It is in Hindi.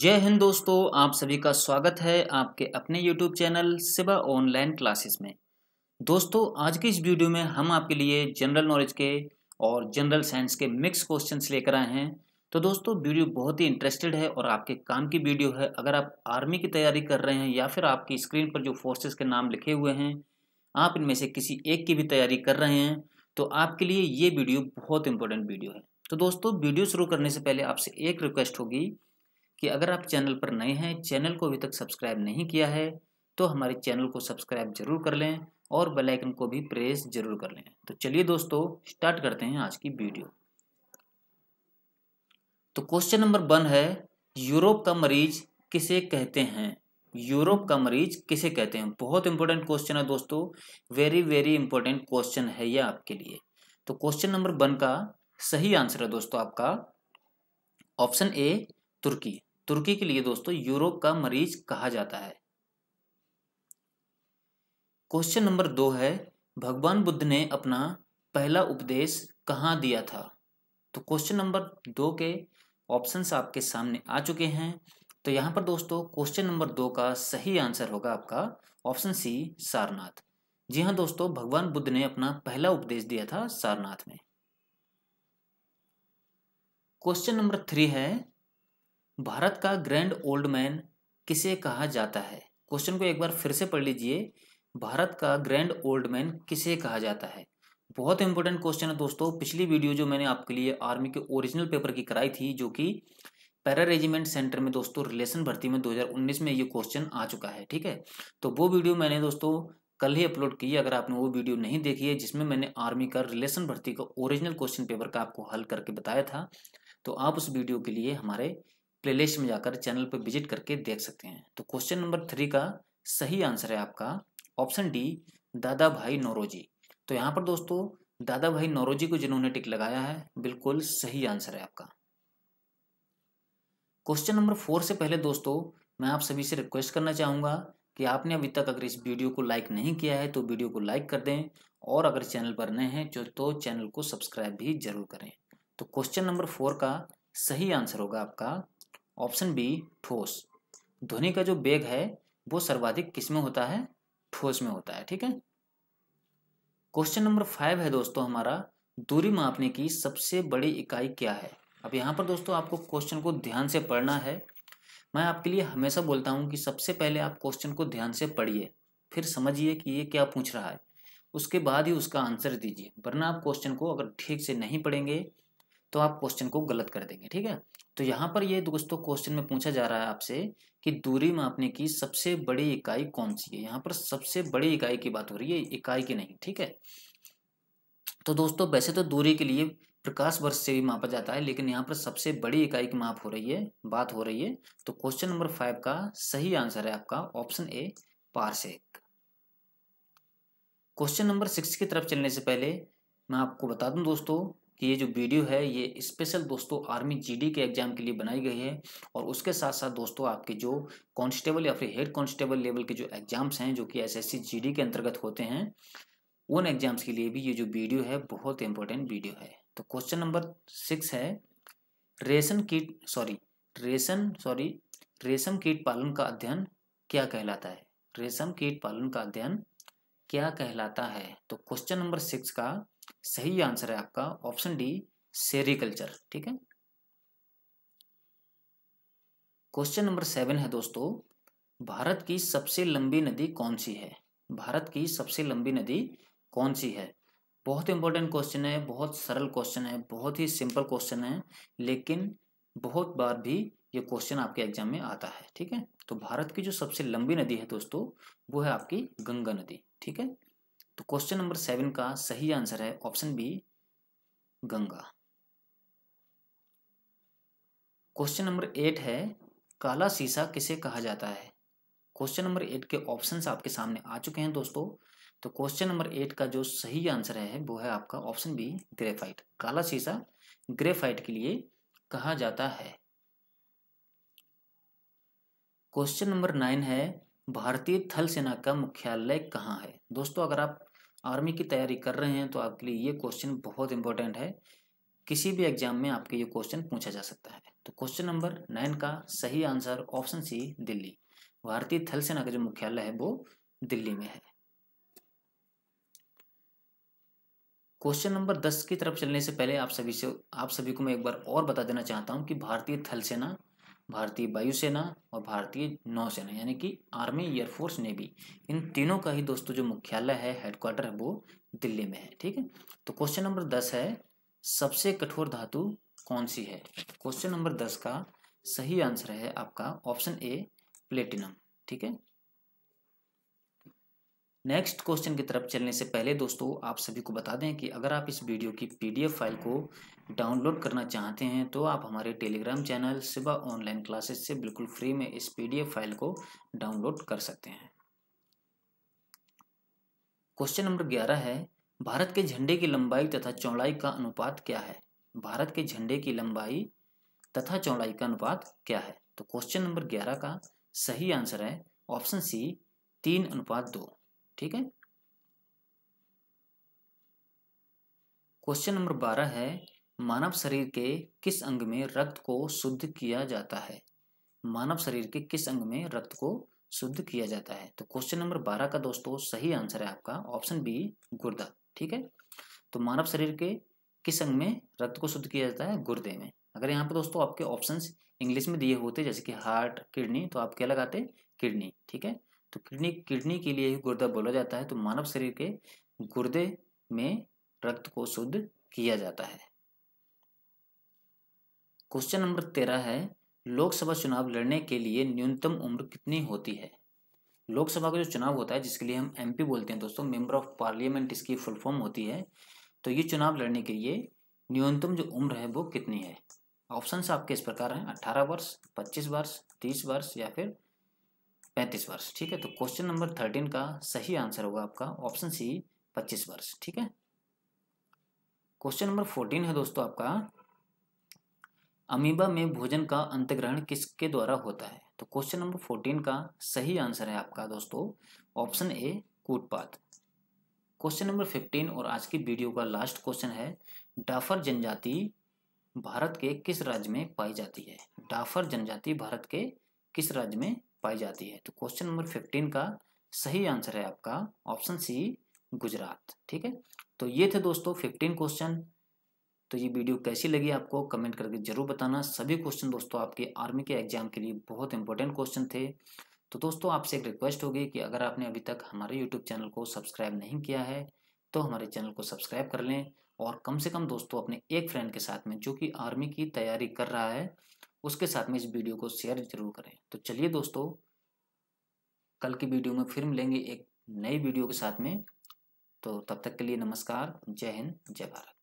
जय हिंद दोस्तों आप सभी का स्वागत है आपके अपने YouTube channel Siba online classes में दोस्तों आज की इस वीडियो में हम आपके लिए जनरल नॉलेज के और जनरल साइंस के मिक्स क्वेश्चंस लेकर आए हैं तो दोस्तों वीडियो बहुत ही इंटरेस्टेड है और आपके काम की वीडियो है अगर आप आर्मी की तैयारी कर रहे हैं या फिर आपकी स्क्रीन पर जो फोर्सेज के नाम लिखे हुए हैं आप इनमें से किसी एक की भी तैयारी कर रहे हैं तो आपके लिए ये वीडियो बहुत इंपॉर्टेंट वीडियो है तो दोस्तों वीडियो शुरू करने से पहले आपसे एक रिक्वेस्ट होगी कि अगर आप चैनल पर नए हैं चैनल को अभी तक सब्सक्राइब नहीं किया है तो हमारे चैनल को सब्सक्राइब जरूर कर लें और बेल आइकन को भी प्रेस जरूर कर लें तो चलिए दोस्तों स्टार्ट करते हैं आज की वीडियो तो क्वेश्चन नंबर वन है यूरोप का मरीज किसे कहते हैं यूरोप का मरीज किसे कहते हैं बहुत इंपॉर्टेंट क्वेश्चन है दोस्तों वेरी वेरी इंपॉर्टेंट क्वेश्चन है यह आपके लिए तो क्वेश्चन नंबर वन का सही आंसर है दोस्तों आपका ऑप्शन ए तुर्की तुर्की के लिए दोस्तों यूरोप का मरीज कहा जाता है क्वेश्चन नंबर दो है भगवान बुद्ध ने अपना पहला उपदेश कहाँ दिया था तो क्वेश्चन नंबर दो के ऑप्शंस आपके सामने आ चुके हैं तो यहाँ पर दोस्तों क्वेश्चन नंबर दो का सही आंसर होगा आपका ऑप्शन सी सारनाथ जी हाँ दोस्तों भगवान बुद्ध ने अपना पहला उपदेश दिया था सारनाथ में क्वेश्चन नंबर थ्री है भारत का ग्रैंड ओल्ड मैन किसे कहा जाता है क्वेश्चन को एक बार फिर से पढ़ लीजिए भारत का ग्रैंड ओल्ड मैन किसे कहा जाता है बहुत इंपॉर्टेंट क्वेश्चन है दोस्तों पिछली वीडियो जो मैंने आपके लिए आर्मी के ओरिजिनल पेपर की कराई थी जो कि पैरा रेजिमेंट सेंटर में दोस्तों रिलेशन भर्ती में 2019 में ये क्वेश्चन आ चुका है ठीक है तो वो वीडियो मैंने दोस्तों कल ही अपलोड की अगर आपने वो वीडियो नहीं देखी है जिसमें मैंने आर्मी का रिलेशन भर्ती का ओरिजिनल क्वेश्चन पेपर का आपको हल करके बताया था तो आप उस वीडियो के लिए हमारे प्लेलिस्ट में जाकर चैनल पर विजिट करके देख सकते हैं तो क्वेश्चन नंबर थ्री का सही आंसर है आपका ऑप्शन डी दादा भाई नौरोजी तो यहाँ पर दोस्तों दादा भाई नौरोजी को जिन्होंने टिक लगाया है बिल्कुल सही आंसर है आपका क्वेश्चन नंबर फोर से पहले दोस्तों मैं आप सभी से रिक्वेस्ट करना चाहूँगा कि आपने अभी तक अगर इस वीडियो को लाइक नहीं किया है तो वीडियो को लाइक कर दें और अगर चैनल पर नए हैं तो चैनल को सब्सक्राइब भी जरूर करें तो क्वेश्चन नंबर फोर का सही आंसर होगा आपका ऑप्शन बी ठोस ध्वनि का जो बेग है वो सर्वाधिक किस में होता है ठोस में होता है ठीक है क्वेश्चन नंबर फाइव है दोस्तों हमारा दूरी मापने की सबसे बड़ी इकाई क्या है अब यहाँ पर दोस्तों आपको क्वेश्चन को ध्यान से पढ़ना है मैं आपके लिए हमेशा बोलता हूँ कि सबसे पहले आप क्वेश्चन को ध्यान से पढ़िए फिर समझिए कि ये क्या पूछ रहा है उसके बाद ही उसका आंसर दीजिए वरना आप क्वेश्चन को अगर ठीक से नहीं पढ़ेंगे तो आप क्वेश्चन को गलत कर देंगे ठीक है तो यहाँ पर ये दोस्तों क्वेश्चन में पूछा जा रहा है आपसे कि दूरी मापने की सबसे बड़ी इकाई कौन सी है यहाँ पर सबसे बड़ी इकाई की बात हो रही है इकाई की नहीं ठीक है तो दोस्तों वैसे तो दूरी के लिए प्रकाश वर्ष से भी मापा जाता है लेकिन यहाँ पर सबसे बड़ी इकाई की माप हो रही है बात हो रही है तो क्वेश्चन नंबर फाइव का सही आंसर है आपका option A parsec question number six की तरफ चलने से पहले मैं आपको बता दूं दोस्तों कि ये जो वीडियो है ये स्पेशल दोस्तों आर्मी जीडी के एग्जाम के लिए बनाई गई है और उसके साथ साथ दोस्तों आपके जो कांस्टेबल या फिर हेड कांस्टेबल लेवल के जो एग्जाम्स हैं जो कि एसएससी जीडी के अंतर्गत होते हैं उन एग्जाम्स के लिए भी ये जो वीडियो है बहुत इंपॉर्टेंट वीडियो है तो क्वेश्चन नंबर सिक्स है रेशम कीट सॉरी रेशम सॉरी रेशम कीट पालन का अध्ययन क्या कहलाता है रेशम कीट पालन का अध्ययन क्या कहलाता है तो क्वेश्चन नंबर सिक्स का सही आंसर है आपका ऑप्शन डी सेरिकल्चर ठीक है क्वेश्चन नंबर सेवन है दोस्तों भारत की सबसे लंबी नदी कौन सी है भारत की सबसे लंबी नदी कौन सी है बहुत इंपॉर्टेंट क्वेश्चन है बहुत सरल क्वेश्चन है बहुत ही सिंपल क्वेश्चन है लेकिन बहुत बार भी ये क्वेश्चन आपके एग्जाम में आता है ठीक है तो भारत की जो सबसे लंबी नदी है दोस्तों वो है आपकी गंगा नदी ठीक है तो क्वेश्चन नंबर सेवन का सही आंसर है option B Ganga question number eight है काला सीसा किसे कहा जाता है क्वेश्चन नंबर एट के ऑप्शंस आपके सामने आ चुके हैं दोस्तों तो क्वेश्चन नंबर एट का जो सही आंसर है वो है आपका ऑप्शन बी ग्रेफाइट काला सीसा ग्रेफाइट के लिए कहा जाता है क्वेश्चन नंबर नाइन है भारतीय थल सेना का मुख्यालय कहाँ है दोस्तों अगर आप आर्मी की तैयारी कर रहे हैं तो आपके लिए ये क्वेश्चन बहुत इंपॉर्टेंट है किसी भी एग्जाम में आपके ये क्वेश्चन पूछा जा सकता है तो क्वेश्चन नंबर नाइन का सही आंसर ऑप्शन सी दिल्ली भारतीय थल सेना का जो मुख्यालय है वो दिल्ली में है क्वेश्चन नंबर दस की तरफ चलने से पहले आप सभी से आप सभी को मैं एक बार और बता देना चाहता हूं कि भारतीय थल सेना भारतीय वायुसेना और भारतीय नौसेना यानी कि आर्मी एयरफोर्स नेवी इन तीनों का ही दोस्तों जो मुख्यालय है हेडक्वार्टर है वो दिल्ली में है ठीक है तो क्वेश्चन नंबर दस है सबसे कठोर धातु कौन सी है क्वेश्चन नंबर दस का सही आंसर है आपका ऑप्शन ए प्लेटिनम ठीक है नेक्स्ट क्वेश्चन की तरफ चलने से पहले दोस्तों आप सभी को बता दें कि अगर आप इस वीडियो की पीडीएफ फाइल को डाउनलोड करना चाहते हैं तो आप हमारे Telegram channel Siba online classes से बिल्कुल फ्री में इस पीडीएफ फाइल को डाउनलोड कर सकते हैं क्वेश्चन नंबर ग्यारह है भारत के झंडे की लंबाई तथा चौड़ाई का अनुपात क्या है भारत के झंडे की लंबाई तथा चौड़ाई का अनुपात क्या है तो क्वेश्चन नंबर ग्यारह का सही आंसर है ऑप्शन सी तीन अनुपात दो ठीक है क्वेश्चन नंबर बारह है मानव शरीर के किस अंग में रक्त को शुद्ध किया जाता है मानव शरीर के किस अंग में रक्त को शुद्ध किया जाता है तो क्वेश्चन नंबर बारह का दोस्तों सही आंसर है आपका ऑप्शन बी गुर्दा ठीक है तो मानव शरीर के किस अंग में रक्त को शुद्ध किया जाता है गुर्दे में अगर यहाँ पे दोस्तों आपके ऑप्शंस इंग्लिश में दिए होते जैसे कि हार्ट किडनी तो आप क्या लगाते किडनी ठीक है तो किडनी किडनी के लिए ही गुर्दा बोला जाता है तो मानव शरीर के गुर्दे में रक्त को शुद्ध किया जाता है क्वेश्चन नंबर तेरह है लोकसभा चुनाव लड़ने के लिए न्यूनतम उम्र कितनी होती है लोकसभा का जो चुनाव होता है जिसके लिए हम एमपी बोलते हैं दोस्तों मेंबर ऑफ पार्लियामेंट इसकी फुल फॉर्म होती है तो ये चुनाव लड़ने के लिए न्यूनतम जो उम्र है वो कितनी है ऑप्शन आपके इस प्रकार हैं अट्ठारह वर्ष पच्चीस वर्ष तीस वर्ष या फिर पैंतीस वर्ष ठीक है तो क्वेश्चन नंबर थर्टीन का सही आंसर होगा आपका ऑप्शन सी पच्चीस वर्ष ठीक है क्वेश्चन नंबर फोर्टीन है दोस्तों आपका अमीबा में भोजन का अंतग्रहण किसके द्वारा होता है तो क्वेश्चन नंबर फोर्टीन का सही आंसर है आपका दोस्तों ऑप्शन ए कूटपात क्वेश्चन नंबर फिफ्टीन और आज की वीडियो का लास्ट क्वेश्चन है डाफर जनजाति भारत के किस राज्य में पाई जाती है डाफर जनजाति भारत के किस राज्य में पाई जाती है तो क्वेश्चन नंबर फिफ्टीन का सही आंसर है आपका ऑप्शन सी गुजरात ठीक है तो ये थे दोस्तों फिफ्टीन क्वेश्चन तो ये वीडियो कैसी लगी आपको कमेंट करके जरूर बताना सभी क्वेश्चन दोस्तों आपके आर्मी के एग्जाम के लिए बहुत इंपॉर्टेंट क्वेश्चन थे तो दोस्तों आपसे एक रिक्वेस्ट होगी कि अगर आपने अभी तक हमारे यूट्यूब चैनल को सब्सक्राइब नहीं किया है तो हमारे चैनल को सब्सक्राइब कर लें और कम से कम दोस्तों अपने एक फ्रेंड के साथ में जो कि आर्मी की तैयारी कर रहा है उसके साथ में इस वीडियो को शेयर जरूर करें तो चलिए दोस्तों कल की वीडियो में फिर मिलेंगे एक नई वीडियो के साथ में तो तब तक के लिए नमस्कार जय हिंद जय भारत